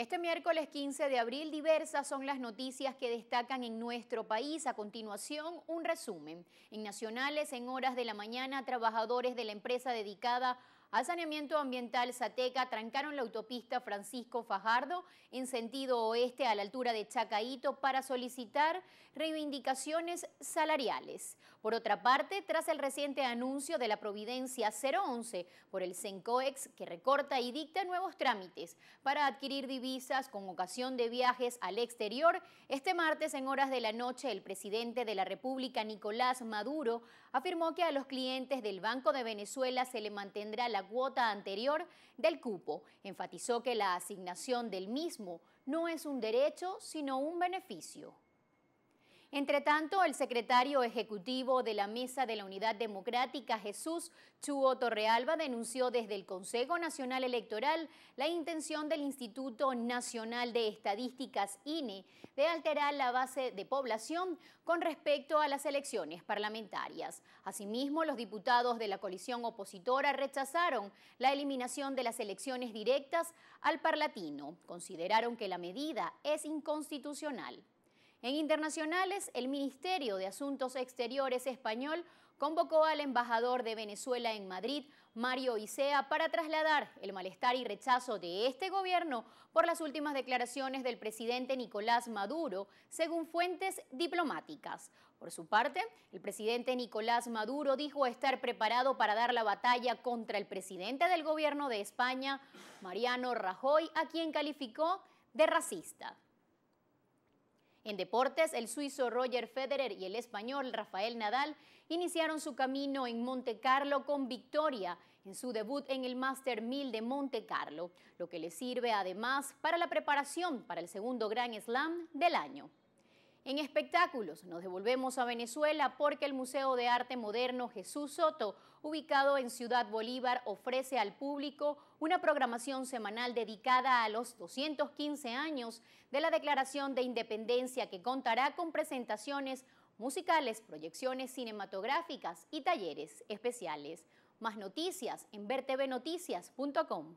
Este miércoles 15 de abril diversas son las noticias que destacan en nuestro país. A continuación, un resumen. En Nacionales, en horas de la mañana, trabajadores de la empresa dedicada a saneamiento ambiental Zateca trancaron la autopista Francisco Fajardo en sentido oeste a la altura de Chacaito para solicitar reivindicaciones salariales. Por otra parte, tras el reciente anuncio de la Providencia 011 por el CENCOEX que recorta y dicta nuevos trámites para adquirir divisas con ocasión de viajes al exterior, este martes en horas de la noche el presidente de la República Nicolás Maduro afirmó que a los clientes del Banco de Venezuela se le mantendrá la la cuota anterior del cupo. Enfatizó que la asignación del mismo no es un derecho, sino un beneficio. Entre tanto, el secretario ejecutivo de la Mesa de la Unidad Democrática, Jesús Chuo Torrealba, denunció desde el Consejo Nacional Electoral la intención del Instituto Nacional de Estadísticas, INE, de alterar la base de población con respecto a las elecciones parlamentarias. Asimismo, los diputados de la coalición opositora rechazaron la eliminación de las elecciones directas al Parlatino. Consideraron que la medida es inconstitucional. En internacionales, el Ministerio de Asuntos Exteriores español convocó al embajador de Venezuela en Madrid, Mario Isea, para trasladar el malestar y rechazo de este gobierno por las últimas declaraciones del presidente Nicolás Maduro, según fuentes diplomáticas. Por su parte, el presidente Nicolás Maduro dijo estar preparado para dar la batalla contra el presidente del gobierno de España, Mariano Rajoy, a quien calificó de racista. En deportes, el suizo Roger Federer y el español Rafael Nadal iniciaron su camino en Monte Carlo con victoria en su debut en el Master 1000 de Monte Carlo, lo que les sirve además para la preparación para el segundo Grand Slam del año. En espectáculos, nos devolvemos a Venezuela porque el Museo de Arte Moderno Jesús Soto, ubicado en Ciudad Bolívar, ofrece al público una programación semanal dedicada a los 215 años de la Declaración de Independencia que contará con presentaciones musicales, proyecciones cinematográficas y talleres especiales. Más noticias en vertebenoticias.com.